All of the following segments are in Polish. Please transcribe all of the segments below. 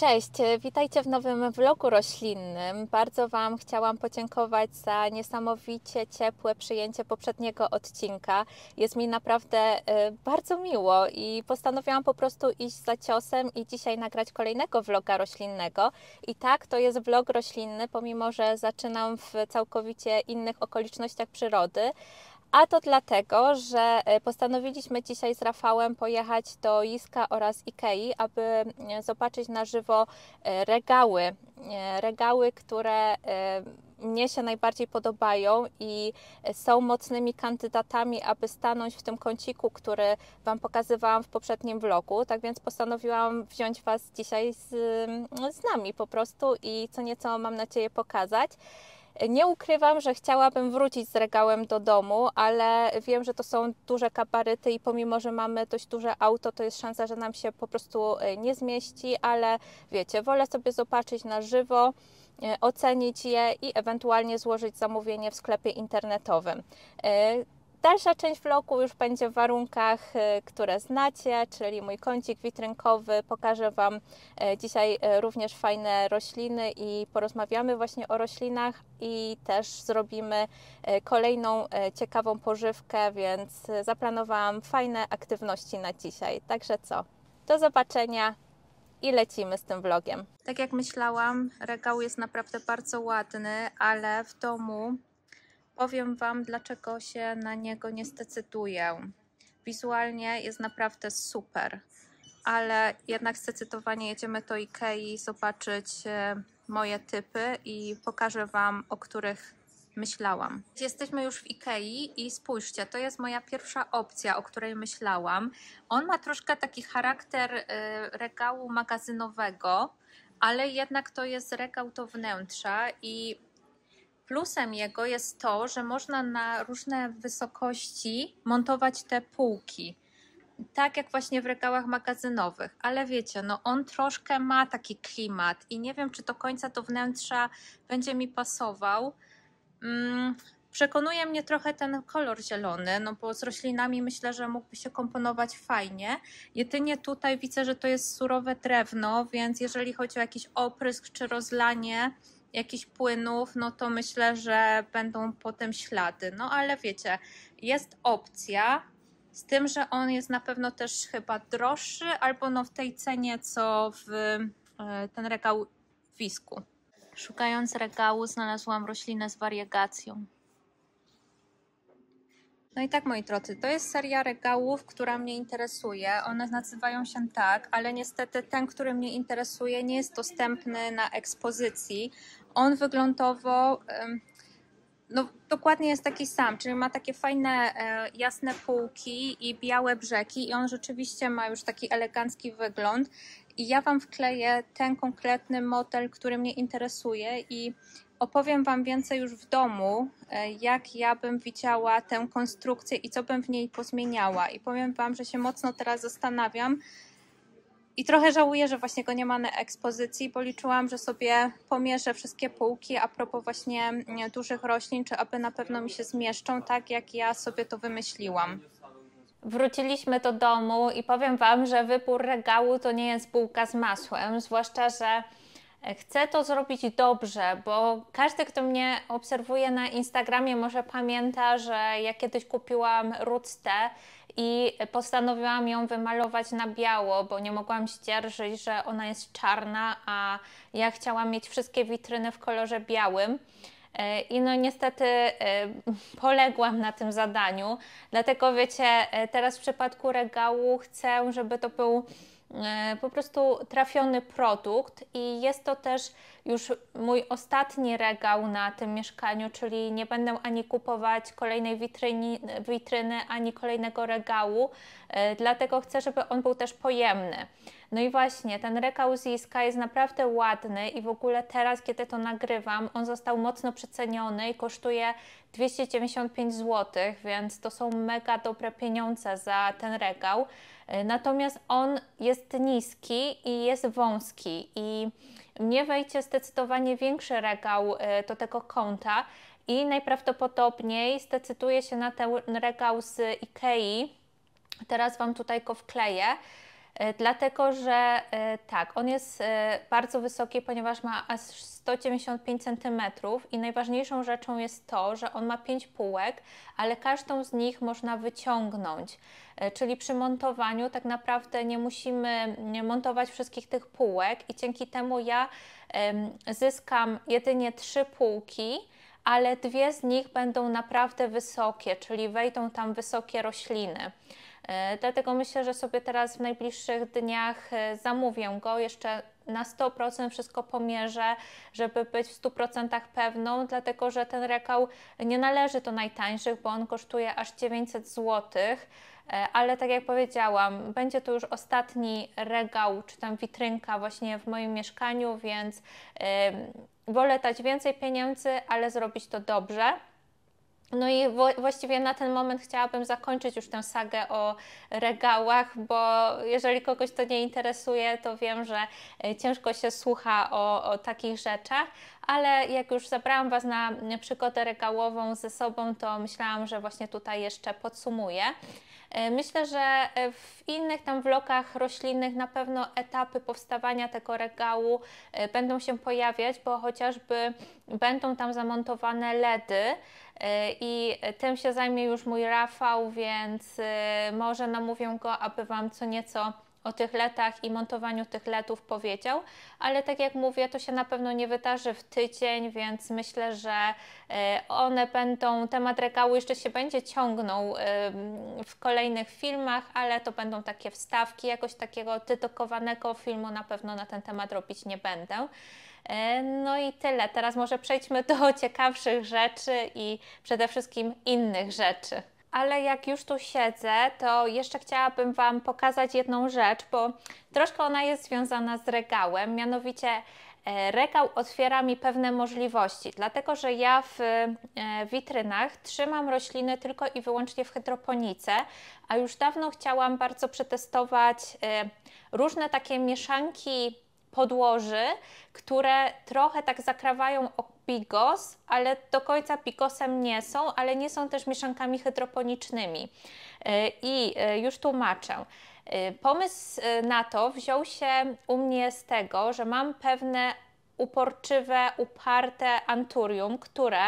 Cześć, y, witajcie w nowym vlogu roślinnym. Bardzo Wam chciałam podziękować za niesamowicie ciepłe przyjęcie poprzedniego odcinka. Jest mi naprawdę y, bardzo miło i postanowiłam po prostu iść za ciosem i dzisiaj nagrać kolejnego vloga roślinnego. I tak, to jest vlog roślinny, pomimo że zaczynam w całkowicie innych okolicznościach przyrody a to dlatego, że e, postanowiliśmy dzisiaj z Rafałem pojechać do Jiska oraz Ikei, aby e, zobaczyć na żywo e, regały. Regały, które mnie się najbardziej podobają i są mocnymi kandydatami, aby stanąć w tym kąciku, który Wam pokazywałam w poprzednim vlogu. Tak więc postanowiłam wziąć Was dzisiaj z, z nami po prostu i co nieco mam nadzieję pokazać. Nie ukrywam, że chciałabym wrócić z regałem do domu, ale wiem, że to są duże kabaryty i pomimo, że mamy dość duże auto, to jest szansa, że nam się po prostu e, nie zmieści, ale wiecie, wolę sobie zobaczyć na żywo e, ocenić je i ewentualnie złożyć zamówienie w sklepie internetowym. E, Dalsza część vlogu już będzie w warunkach, y, które znacie, czyli mój kącik witrynkowy. Pokażę Wam y, dzisiaj y, również fajne rośliny i porozmawiamy właśnie o roślinach i też zrobimy kolejną ciekawą pożywkę, więc zaplanowałam fajne aktywności na dzisiaj. Także co? Do zobaczenia i lecimy z tym vlogiem. Tak jak myślałam, regał jest naprawdę bardzo ładny, ale w domu powiem Wam, dlaczego się na niego nie zdecyduję. Wizualnie jest naprawdę super, ale jednak zdecydowanie jedziemy do Ikei zobaczyć e, moje typy i pokażę Wam, o których myślałam. Jesteśmy już w Ikei i spójrzcie, to jest moja pierwsza opcja, o której myślałam. On ma troszkę taki charakter e, regału magazynowego, ale jednak to jest regał do wnętrza i Plusem jego jest to, że można na różne wysokości montować te półki. Tak jak właśnie w regałach magazynowych, ale wiecie, no on troszkę ma taki klimat i nie wiem, czy do końca do wnętrza będzie mi pasował. Mm. Przekonuje mnie trochę ten kolor zielony, no bo z roślinami myślę, że mógłby się komponować fajnie. Jedynie tutaj widzę, że to jest surowe drewno, więc jeżeli chodzi o jakiś oprysk czy rozlanie, jakichś płynów, no to myślę, że będą potem ślady. No ale wiecie, jest opcja, z tym, że on jest na pewno też chyba droższy, albo no w tej cenie, co w e, ten regał wisku. Szukając regału znalazłam roślinę z wariegacją. No i tak moi drodzy, to jest seria regałów, która mnie interesuje. One nazywają się tak, ale niestety ten, który mnie interesuje nie jest dostępny na ekspozycji on wyglądowo no, dokładnie jest taki sam, czyli ma takie fajne, e, jasne półki i białe brzegi i on rzeczywiście ma już taki elegancki wygląd. I ja Wam wkleję ten konkretny model, który mnie interesuje i opowiem Wam więcej już w domu, e, jak ja bym widziała tę konstrukcję i co bym w niej pozmieniała. I powiem Wam, że się mocno teraz zastanawiam, i trochę żałuję, że właśnie go nie ma na ekspozycji, bo liczyłam, że sobie pomierzę wszystkie półki a propos właśnie mm, dużych roślin, czy aby na pewno mi się zmieszczą tak, jak ja sobie to wymyśliłam. Wróciliśmy do domu i powiem Wam, że wybór regału to nie jest półka z masłem, zwłaszcza, że e, chcę to zrobić dobrze, bo każdy, kto mnie obserwuje na Instagramie, może pamięta, że ja kiedyś kupiłam ructę i postanowiłam ją wymalować na biało, bo nie mogłam ścierżyć, że ona jest czarna, a ja chciałam mieć wszystkie witryny w kolorze białym. E, I no niestety e, poległam na tym zadaniu, dlatego wiecie, e, teraz w przypadku regału chcę, żeby to był E, po prostu trafiony produkt i jest to też już mój ostatni regał na tym mieszkaniu, czyli nie będę ani kupować kolejnej witryni, witryny, ani kolejnego regału, e, dlatego chcę, żeby on był też pojemny. No i właśnie, ten regał Ziska jest naprawdę ładny i w ogóle teraz, kiedy to nagrywam, on został mocno przeceniony i kosztuje 295 zł, więc to są mega dobre pieniądze za ten regał. Y, natomiast on jest niski i jest wąski i mnie wejdzie zdecydowanie większy regał y, do tego kąta i najprawdopodobniej zdecyduję się na ten regał z Ikei. Teraz Wam tutaj go wkleję E, dlatego że e, tak, on jest e, bardzo wysoki, ponieważ ma aż 195 cm i najważniejszą rzeczą jest to, że on ma 5 półek, ale każdą z nich można wyciągnąć. Czyli przy montowaniu tak naprawdę nie musimy montować wszystkich tych półek i dzięki temu ja zyskam jedynie 3 półki ale dwie z nich będą naprawdę wysokie, czyli wejdą tam wysokie rośliny. E, dlatego myślę, że sobie teraz w najbliższych dniach e, zamówię go. Jeszcze na 100% wszystko pomierzę, żeby być w 100% pewną, dlatego że ten rekał nie należy do najtańszych, bo on kosztuje aż 900 zł. E, ale tak jak powiedziałam, będzie to już ostatni regał, czy tam witrynka właśnie w moim mieszkaniu, więc yy, wolę dać więcej pieniędzy, ale zrobić to dobrze. No i właściwie na ten moment chciałabym zakończyć już tę sagę o regałach, bo jeżeli kogoś to nie interesuje, to wiem, że e, ciężko się słucha o, o takich rzeczach, ale jak już zabrałam Was na przygodę regałową ze sobą, to myślałam, że właśnie tutaj jeszcze podsumuję. E, myślę, że e, w innych tam vlogach roślinnych na pewno etapy powstawania tego regału będą się pojawiać, bo chociażby będą tam zamontowane LEDy, E, i tym się zajmie już mój Rafał, więc e, może namówię go, aby Wam co nieco o tych letach i montowaniu tych letów powiedział, ale tak jak mówię, to się na pewno nie wydarzy w tydzień, więc myślę, że e, one będą, temat regału jeszcze się będzie ciągnął w kolejnych filmach, ale to będą takie wstawki, jakoś takiego tytokowanego filmu na pewno na ten temat robić nie będę. E, no i tyle. Teraz może przejdźmy do ciekawszych rzeczy i przede wszystkim innych rzeczy. Ale jak już tu siedzę, to jeszcze chciałabym Wam pokazać jedną rzecz, bo troszkę ona jest związana z regałem, mianowicie e, regał otwiera mi pewne możliwości, dlatego że ja w e, witrynach trzymam rośliny tylko i wyłącznie w hydroponice, a już dawno chciałam bardzo przetestować różne takie mieszanki podłoży, które trochę tak zakrawają o pigos, ale do końca pigosem nie są, ale nie są też mieszankami hydroponicznymi. Y, I y, już tłumaczę. Y, pomysł na to wziął się u mnie z tego, że mam pewne uporczywe, uparte anturium, które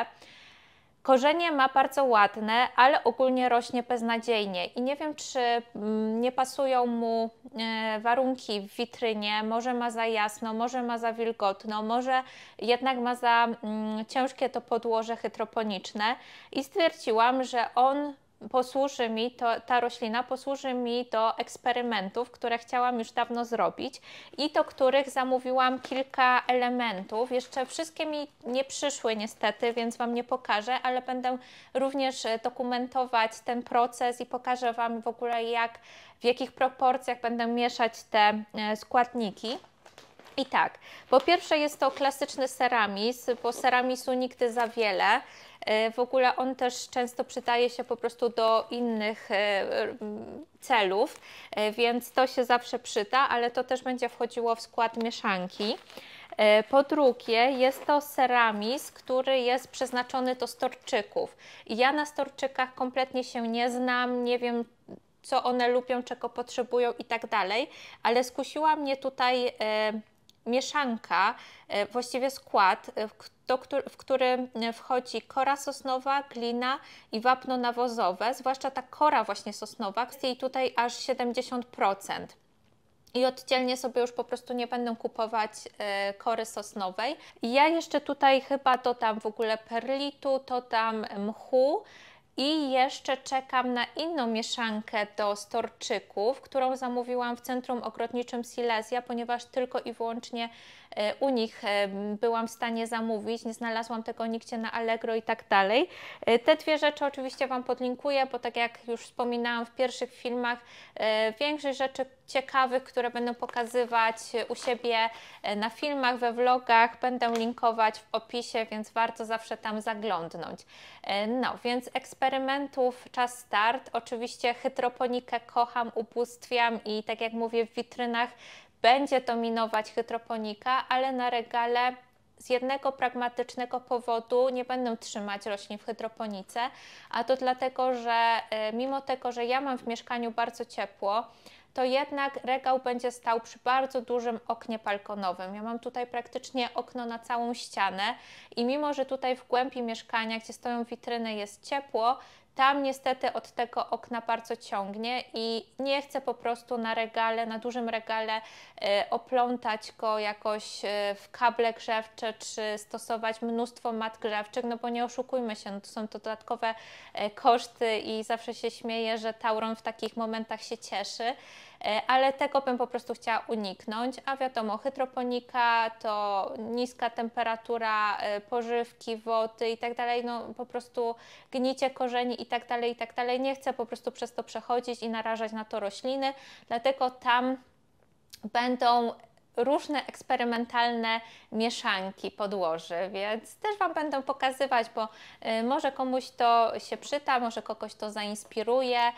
Korzenie ma bardzo ładne, ale ogólnie rośnie beznadziejnie i nie wiem, czy mm, nie pasują mu e, warunki w witrynie. Może ma za jasno, może ma za wilgotno, może jednak ma za mm, ciężkie to podłoże hydroponiczne. I stwierdziłam, że on posłuży mi, to, ta roślina posłuży mi do eksperymentów, które chciałam już dawno zrobić i do których zamówiłam kilka elementów. Jeszcze wszystkie mi nie przyszły niestety, więc Wam nie pokażę, ale będę również dokumentować ten proces i pokażę Wam w ogóle jak, w jakich proporcjach będę mieszać te e, składniki. I tak, po pierwsze jest to klasyczny ceramiz. bo ceramisu nigdy za wiele. E, w ogóle on też często przydaje się po prostu do innych e, e, celów, więc to się zawsze przyda, ale to też będzie wchodziło w skład mieszanki. Po drugie, jest to ceramiz, który jest przeznaczony do storczyków. Ja na storczykach kompletnie się nie znam, nie wiem co one lubią, czego potrzebują i tak dalej, ale skusiła mnie tutaj mieszanka, e, właściwie skład, e, w którym e, wchodzi kora sosnowa, glina i wapno nawozowe, zwłaszcza ta kora właśnie sosnowa, jest jej tutaj aż 70%. I oddzielnie sobie już po prostu nie będę kupować kory sosnowej. ja jeszcze tutaj chyba dodam w ogóle perlitu, dodam mchu, i jeszcze czekam na inną mieszankę do storczyków, którą zamówiłam w Centrum Ogrodniczym Silesia, ponieważ tylko i wyłącznie e, u nich e, byłam w stanie zamówić. Nie znalazłam tego nigdzie na Allegro i tak dalej. E, te dwie rzeczy oczywiście Wam podlinkuję, bo tak jak już wspominałam w pierwszych filmach, większość rzeczy ciekawych, które będę pokazywać e, u siebie e, na filmach, we vlogach. Będę linkować w opisie, więc warto zawsze tam zaglądnąć. E, no, więc eksperymentów czas start. Oczywiście hydroponikę kocham, ubóstwiam i tak jak mówię w witrynach będzie dominować hydroponika, ale na regale z jednego pragmatycznego powodu nie będę trzymać roślin w hydroponice, a to dlatego, że mimo tego, że ja mam w mieszkaniu bardzo ciepło, to jednak regał będzie stał przy bardzo dużym oknie balkonowym. Ja mam tutaj praktycznie okno na całą ścianę i mimo, że tutaj w głębi mieszkania, gdzie stoją witryny, jest ciepło, tam niestety od tego okna bardzo ciągnie i nie chcę po prostu na regale, na dużym regale e, oplątać go jakoś e, w kable grzewcze czy stosować mnóstwo mat grzewczych, no bo nie oszukujmy się, no to są to dodatkowe e, koszty i zawsze się śmieję, że Tauron w takich momentach się cieszy. E, ale tego bym po prostu chciała uniknąć, a wiadomo, hydroponika to niska temperatura e, pożywki, wody i tak dalej, no po prostu gnicie korzeni i tak dalej, i tak dalej. Nie chcę po prostu przez to przechodzić i narażać na to rośliny, dlatego tam będą różne eksperymentalne mieszanki podłoży, więc też Wam będę pokazywać, bo y, może komuś to się przyda, może kogoś to zainspiruje. Y,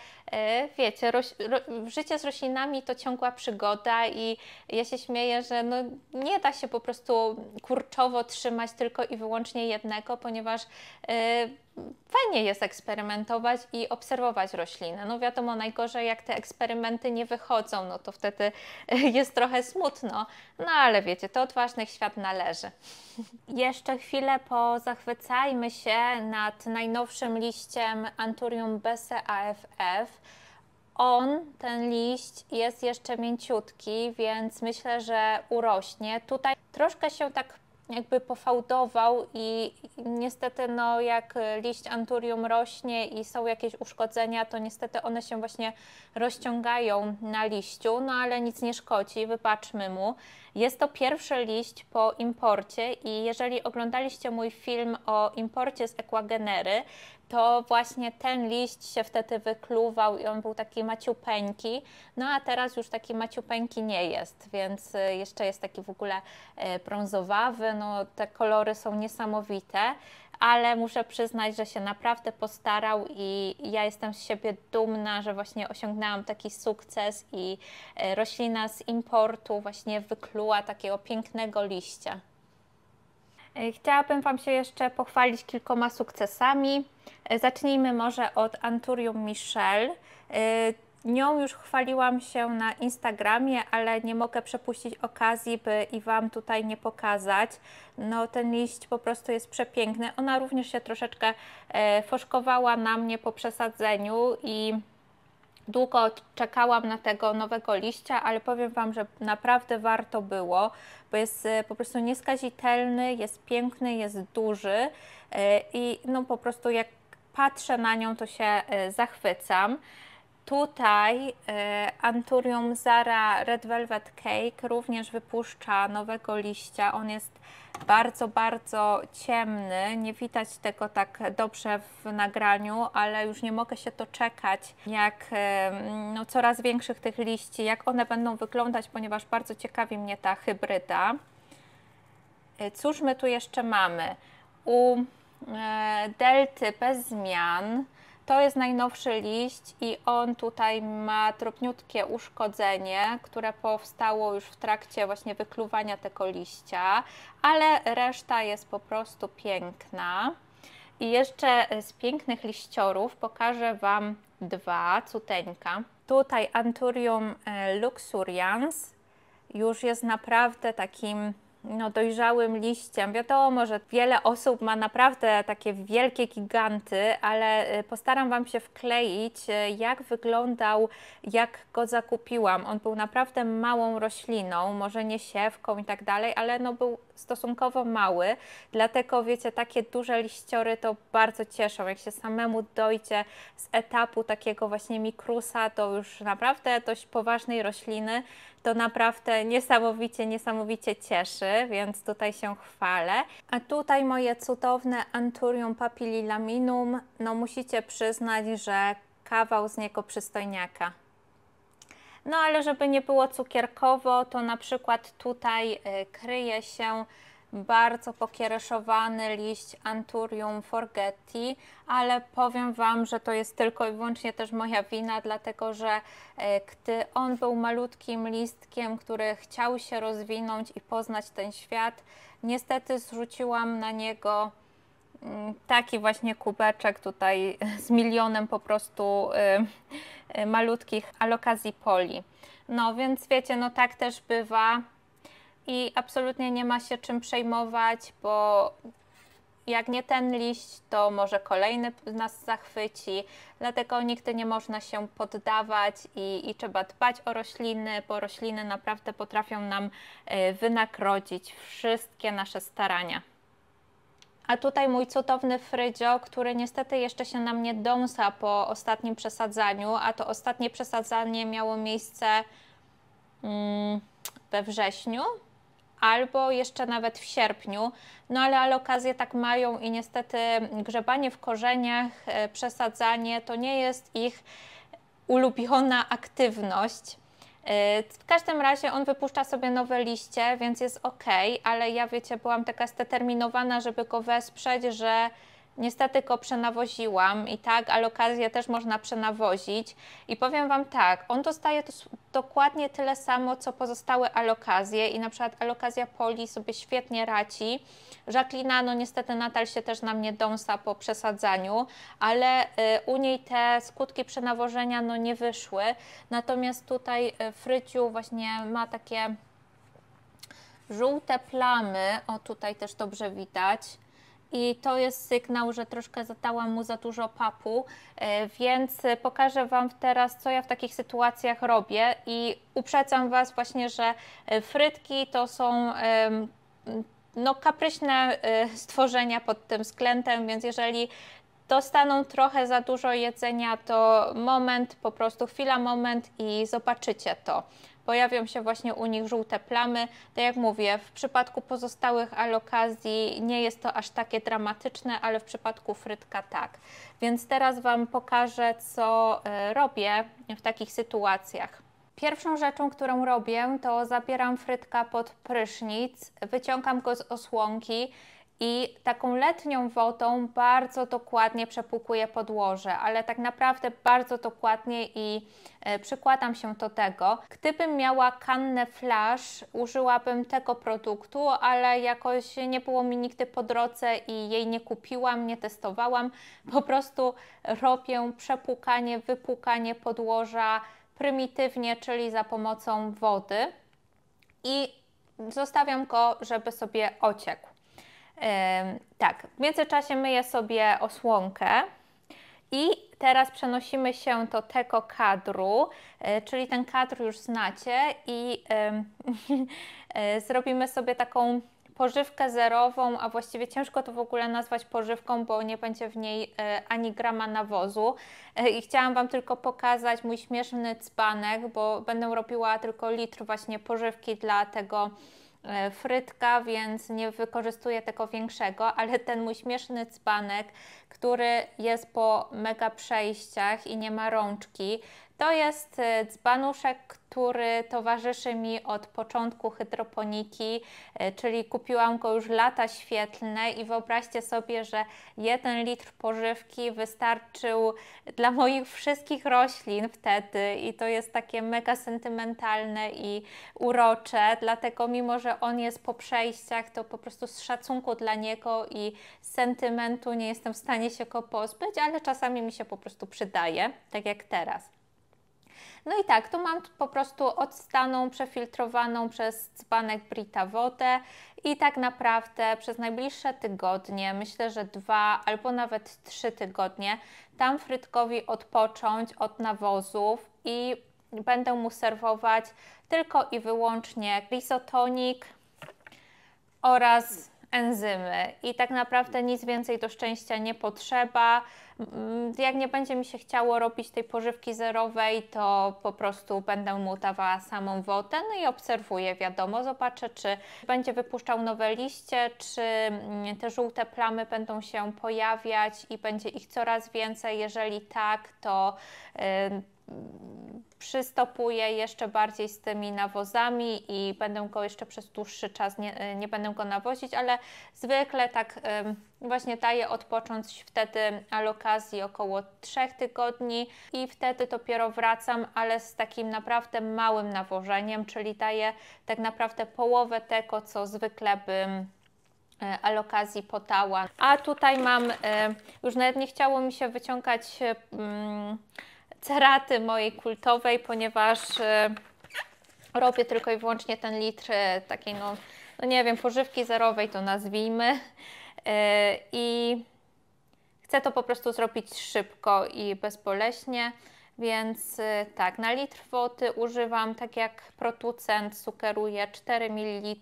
wiecie, roś, ro, życie z roślinami to ciągła przygoda i ja się śmieję, że no, nie da się po prostu kurczowo trzymać tylko i wyłącznie jednego, ponieważ y, fajnie jest eksperymentować i obserwować rośliny. No wiadomo, najgorzej jak te eksperymenty nie wychodzą, no to wtedy jest trochę smutno, no ale wiecie, to odważnych świat należy. Jeszcze chwilę pozachwycajmy się nad najnowszym liściem Anturium Bese AFF. On, ten liść jest jeszcze mięciutki, więc myślę, że urośnie. Tutaj troszkę się tak jakby pofałdował i niestety no jak liść anturium rośnie i są jakieś uszkodzenia, to niestety one się właśnie rozciągają na liściu, no ale nic nie szkodzi, wybaczmy mu. Jest to pierwszy liść po imporcie i jeżeli oglądaliście mój film o imporcie z Equagenery, to właśnie ten liść się wtedy wykluwał i on był taki maciupeńki, no a teraz już taki maciupeńki nie jest, więc y, jeszcze jest taki w ogóle y, brązowawy, no te kolory są niesamowite, ale muszę przyznać, że się naprawdę postarał i ja jestem z siebie dumna, że właśnie osiągnęłam taki sukces i y, roślina z importu właśnie wykluła takiego pięknego liścia. E, chciałabym Wam się jeszcze pochwalić kilkoma sukcesami. E, zacznijmy może od Anturium Michelle. Nią już chwaliłam się na Instagramie, ale nie mogę przepuścić okazji, by i Wam tutaj nie pokazać. No, ten liść po prostu jest przepiękny. Ona również się troszeczkę e, foszkowała na mnie po przesadzeniu i Długo czekałam na tego nowego liścia, ale powiem Wam, że naprawdę warto było, bo jest e, po prostu nieskazitelny, jest piękny, jest duży e, i no po prostu jak patrzę na nią, to się e, zachwycam. Tutaj y, Anturium Zara Red Velvet Cake również wypuszcza nowego liścia. On jest bardzo, bardzo ciemny. Nie widać tego tak dobrze w nagraniu, ale już nie mogę się to czekać, jak y, no, coraz większych tych liści, jak one będą wyglądać, ponieważ bardzo ciekawi mnie ta hybryda. Y, cóż my tu jeszcze mamy? U delty bez zmian to jest najnowszy liść i on tutaj ma drobniutkie uszkodzenie, które powstało już w trakcie właśnie wykluwania tego liścia, ale reszta jest po prostu piękna. I jeszcze z pięknych liściorów pokażę Wam dwa cuteńka. Tutaj Anturium e, luxurians już jest naprawdę takim no, dojrzałym liściem. Wiadomo, że wiele osób ma naprawdę takie wielkie giganty, ale y, postaram Wam się wkleić, y, jak wyglądał, jak go zakupiłam. On był naprawdę małą rośliną, może nie siewką i tak dalej, ale no, był stosunkowo mały, dlatego wiecie, takie duże liściory to bardzo cieszą. Jak się samemu dojdzie z etapu takiego właśnie mikrusa to już naprawdę dość poważnej rośliny, to naprawdę niesamowicie, niesamowicie cieszy, więc tutaj się chwalę. A tutaj moje cudowne Anturium papililaminum, no musicie przyznać, że kawał z niego przystojniaka. No ale żeby nie było cukierkowo, to na przykład tutaj y, kryje się bardzo pokiereszowany liść Anturium Forgetti, ale powiem Wam, że to jest tylko i wyłącznie też moja wina, dlatego że e, gdy on był malutkim listkiem, który chciał się rozwinąć i poznać ten świat, niestety zrzuciłam na niego mm, taki właśnie kubeczek tutaj z milionem po prostu y, y, malutkich alokazji poli. No więc wiecie, no tak też bywa i absolutnie nie ma się czym przejmować, bo jak nie ten liść, to może kolejny nas zachwyci, dlatego nigdy nie można się poddawać i, i trzeba dbać o rośliny, bo rośliny naprawdę potrafią nam e, wynagrodzić wszystkie nasze starania. A tutaj mój cudowny Frydzio, który niestety jeszcze się na mnie dąsa po ostatnim przesadzaniu, a to ostatnie przesadzanie miało miejsce mm, we wrześniu, albo jeszcze nawet w sierpniu, no ale okazje tak mają i niestety grzebanie w korzeniach, e, przesadzanie to nie jest ich ulubiona aktywność. E, w każdym razie on wypuszcza sobie nowe liście, więc jest ok, ale ja wiecie, byłam taka zdeterminowana, żeby go wesprzeć, że Niestety go przenawoziłam i tak, ale okazję też można przenawozić. I powiem Wam tak, on dostaje to, dokładnie tyle samo, co pozostałe alokazje i na przykład alokazja poli sobie świetnie raci. Żaklina, no niestety nadal się też na mnie dąsa po przesadzaniu, ale y, u niej te skutki przenawożenia no nie wyszły. Natomiast tutaj y, Fryciu właśnie ma takie żółte plamy, o tutaj też dobrze widać, i to jest sygnał, że troszkę zatałam mu za dużo papu, e, więc pokażę Wam teraz, co ja w takich sytuacjach robię i uprzedzam Was właśnie, że e, frytki to są no, kapryśne e, stworzenia pod tym sklętem, więc jeżeli dostaną trochę za dużo jedzenia, to moment, po prostu chwila, moment i zobaczycie to pojawią się właśnie u nich żółte plamy. Tak jak mówię, w przypadku pozostałych alokazji nie jest to aż takie dramatyczne, ale w przypadku frytka tak. Więc teraz Wam pokażę, co e, robię w takich sytuacjach. Pierwszą rzeczą, którą robię, to zabieram frytka pod prysznic, wyciągam go z osłonki i taką letnią wodą bardzo dokładnie przepłukuję podłoże, ale tak naprawdę bardzo dokładnie i e, przykładam się do tego. Gdybym miała kannę flash, użyłabym tego produktu, ale jakoś nie było mi nigdy po drodze i jej nie kupiłam, nie testowałam. Po prostu robię przepłukanie, wypłukanie podłoża prymitywnie, czyli za pomocą wody i zostawiam go, żeby sobie ociekł tak, w międzyczasie myję sobie osłonkę i teraz przenosimy się do tego kadru, e, czyli ten kadr już znacie i e, zrobimy sobie taką pożywkę zerową, a właściwie ciężko to w ogóle nazwać pożywką, bo nie będzie w niej e, ani grama nawozu. I chciałam Wam tylko pokazać mój śmieszny dzbanek, bo będę robiła tylko litr właśnie pożywki dla tego E, frytka, więc nie wykorzystuję tego większego, ale ten mój śmieszny dzbanek, który jest po mega przejściach i nie ma rączki, to jest e, dzbanuszek, który towarzyszy mi od początku hydroponiki, e, czyli kupiłam go już lata świetlne i wyobraźcie sobie, że jeden litr pożywki wystarczył dla moich wszystkich roślin wtedy i to jest takie mega sentymentalne i urocze, dlatego mimo, że on jest po przejściach, to po prostu z szacunku dla niego i z sentymentu nie jestem w stanie się go pozbyć, ale czasami mi się po prostu przydaje, tak jak teraz. No i tak, tu mam po prostu odstaną, przefiltrowaną przez dzbanek Brita wodę i tak naprawdę przez najbliższe tygodnie, myślę, że dwa albo nawet trzy tygodnie, dam frytkowi odpocząć od nawozów i będę mu serwować tylko i wyłącznie risotonik oraz enzymy i tak naprawdę nic więcej do szczęścia nie potrzeba. Mm, jak nie będzie mi się chciało robić tej pożywki zerowej, to po prostu będę mu dawała samą wodę, no i obserwuję, wiadomo, zobaczę, czy będzie wypuszczał nowe liście, czy mm, te żółte plamy będą się pojawiać i będzie ich coraz więcej. Jeżeli tak, to y, przystopuję jeszcze bardziej z tymi nawozami i będę go jeszcze przez dłuższy czas, nie, nie będę go nawozić, ale zwykle tak właśnie daję odpocząć wtedy alokazji około 3 tygodni i wtedy dopiero wracam, ale z takim naprawdę małym nawożeniem, czyli daję tak naprawdę połowę tego, co zwykle bym e, alokazji podała. A tutaj mam, e, już nawet nie chciało mi się wyciągać e, mm, ceraty mojej kultowej, ponieważ y, robię tylko i wyłącznie ten litr y, takiej, no, no nie wiem, pożywki zerowej to nazwijmy. Y, I chcę to po prostu zrobić szybko i bezboleśnie. Więc tak, na litr wody używam, tak jak producent sugeruje, 4 ml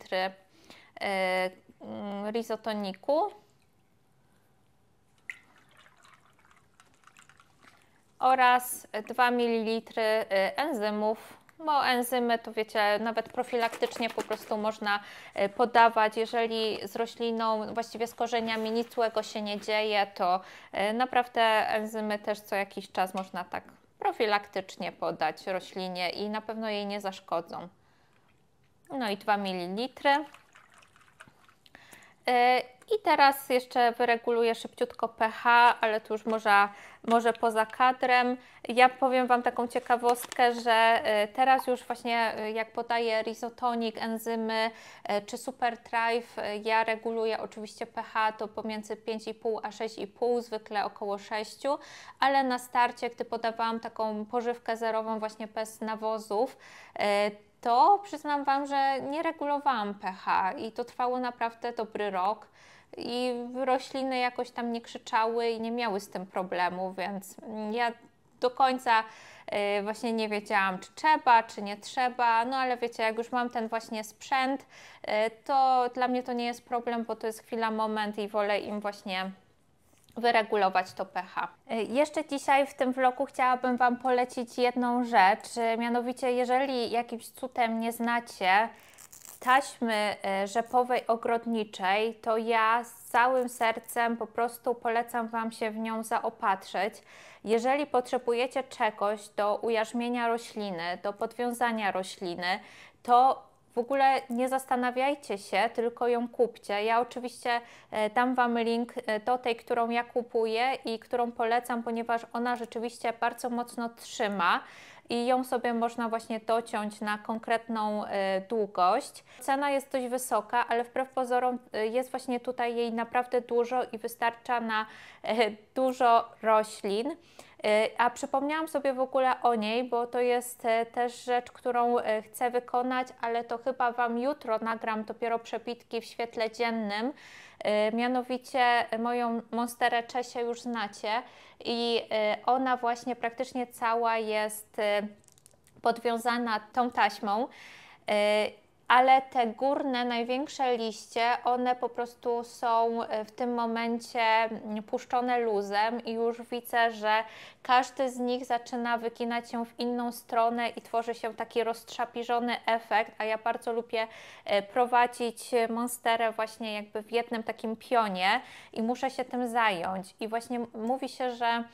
mm, rizotoniku oraz 2 ml y, enzymów. Bo enzymy to wiecie, nawet profilaktycznie po prostu można y, podawać. Jeżeli z rośliną, właściwie z korzeniami nic złego się nie dzieje, to y, naprawdę enzymy też co jakiś czas można tak profilaktycznie podać roślinie i na pewno jej nie zaszkodzą. No i 2 ml. I teraz jeszcze wyreguluję szybciutko pH, ale to już może, może poza kadrem. Ja powiem Wam taką ciekawostkę, że y, teraz już właśnie y, jak podaję rizotonik, enzymy y, czy drive, ja reguluję oczywiście pH to pomiędzy 5,5 a 6,5, zwykle około 6, ale na starcie, gdy podawałam taką pożywkę zerową właśnie bez nawozów, to przyznam Wam, że nie regulowałam pH i to trwało naprawdę dobry rok i rośliny jakoś tam nie krzyczały i nie miały z tym problemu, więc ja do końca y, właśnie nie wiedziałam, czy trzeba, czy nie trzeba, no ale wiecie, jak już mam ten właśnie sprzęt, y, to dla mnie to nie jest problem, bo to jest chwila, moment i wolę im właśnie wyregulować to pH. Y, jeszcze dzisiaj w tym vlogu chciałabym Wam polecić jedną rzecz, mianowicie jeżeli jakimś cudem nie znacie taśmy e, rzepowej ogrodniczej, to ja z całym sercem po prostu polecam Wam się w nią zaopatrzyć. Jeżeli potrzebujecie czegoś do ujarzmienia rośliny, do podwiązania rośliny, to w ogóle nie zastanawiajcie się, tylko ją kupcie. Ja oczywiście e, dam Wam link e, do tej, którą ja kupuję i którą polecam, ponieważ ona rzeczywiście bardzo mocno trzyma i ją sobie można właśnie dociąć na konkretną e, długość. Cena jest dość wysoka, ale wbrew pozorom jest właśnie tutaj jej naprawdę dużo i wystarcza na dużo roślin. E, a przypomniałam sobie w ogóle o niej, bo to jest e, też rzecz, którą e, chcę wykonać, ale to chyba Wam jutro nagram dopiero przepitki w świetle dziennym. Mianowicie moją monsterę Czesie już znacie i ona właśnie praktycznie cała jest podwiązana tą taśmą ale te górne, największe liście, one po prostu są e, w tym momencie mm, puszczone luzem i już widzę, że każdy z nich zaczyna wykinać się w inną stronę i tworzy się taki roztrzapiżony efekt, a ja bardzo lubię e, prowadzić e, monsterę właśnie jakby w jednym takim pionie i muszę się tym zająć. I właśnie mówi się, że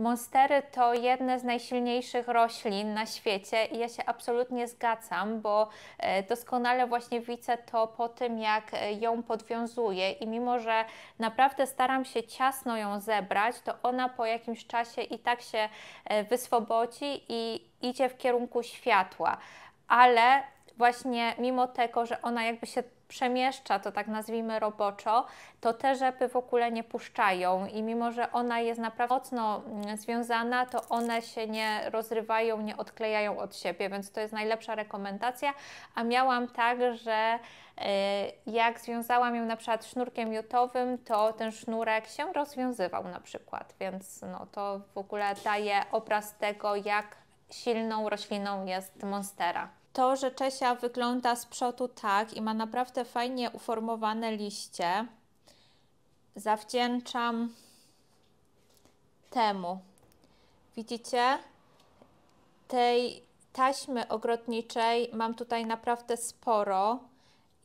Monstery to jedne z najsilniejszych roślin na świecie i ja się absolutnie zgadzam, bo e, doskonale właśnie widzę to po tym, jak e, ją podwiązuję i mimo, że naprawdę staram się ciasno ją zebrać, to ona po jakimś czasie i tak się e, wyswobodzi i idzie w kierunku światła. Ale właśnie mimo tego, że ona jakby się przemieszcza, to tak nazwijmy roboczo, to te rzepy w ogóle nie puszczają i mimo, że ona jest naprawdę mocno mm, związana, to one się nie rozrywają, nie odklejają od siebie, więc to jest najlepsza rekomendacja. A miałam tak, że y, jak związałam ją na przykład sznurkiem jutowym, to ten sznurek się rozwiązywał na przykład, więc no, to w ogóle daje obraz tego, jak silną rośliną jest monstera to, że Czesia wygląda z przodu tak i ma naprawdę fajnie uformowane liście, zawdzięczam temu. Widzicie? Tej taśmy ogrodniczej mam tutaj naprawdę sporo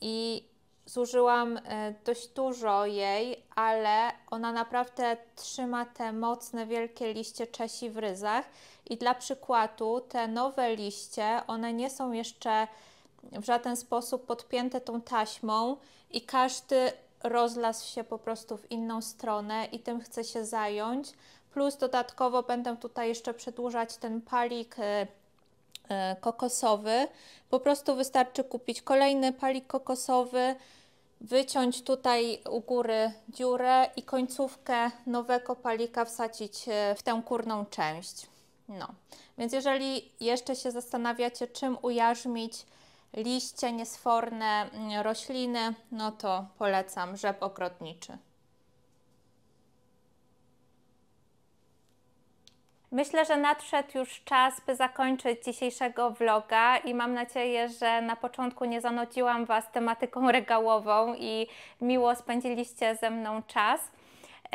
i zużyłam e, dość dużo jej, ale ona naprawdę trzyma te mocne, wielkie liście Czesi w ryzach i dla przykładu, te nowe liście, one nie są jeszcze w żaden sposób podpięte tą taśmą i każdy rozlasł się po prostu w inną stronę i tym chcę się zająć. Plus dodatkowo będę tutaj jeszcze przedłużać ten palik y, y, kokosowy. Po prostu wystarczy kupić kolejny palik kokosowy, wyciąć tutaj u góry dziurę i końcówkę nowego palika wsadzić y, w tę górną część. No, więc jeżeli jeszcze się zastanawiacie, czym ujarzmić liście niesforne mm, rośliny, no to polecam rzep okrotniczy. Myślę, że nadszedł już czas, by zakończyć dzisiejszego vloga i mam nadzieję, że na początku nie zanudziłam Was tematyką regałową i miło spędziliście ze mną czas.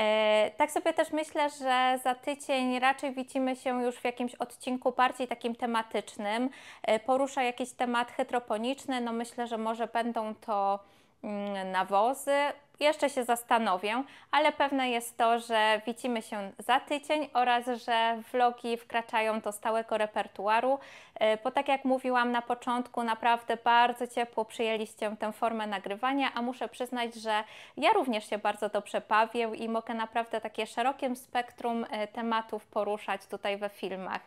E, tak sobie też myślę, że za tydzień raczej widzimy się już w jakimś odcinku bardziej takim tematycznym. E, porusza jakiś temat hydroponiczny, no myślę, że może będą to Mm, nawozy. Jeszcze się zastanowię, ale pewne jest to, że widzimy się za tydzień oraz że vlogi wkraczają do stałego repertuaru, e, bo tak jak mówiłam na początku, naprawdę bardzo ciepło przyjęliście tę formę nagrywania, a muszę przyznać, że ja również się bardzo dobrze bawię i mogę naprawdę takie szerokie spektrum e, tematów poruszać tutaj we filmach.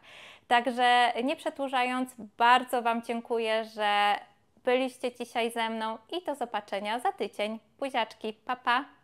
Także nie przedłużając, bardzo Wam dziękuję, że byliście dzisiaj ze mną i do zobaczenia za tydzień. Buziaczki, papa! Pa.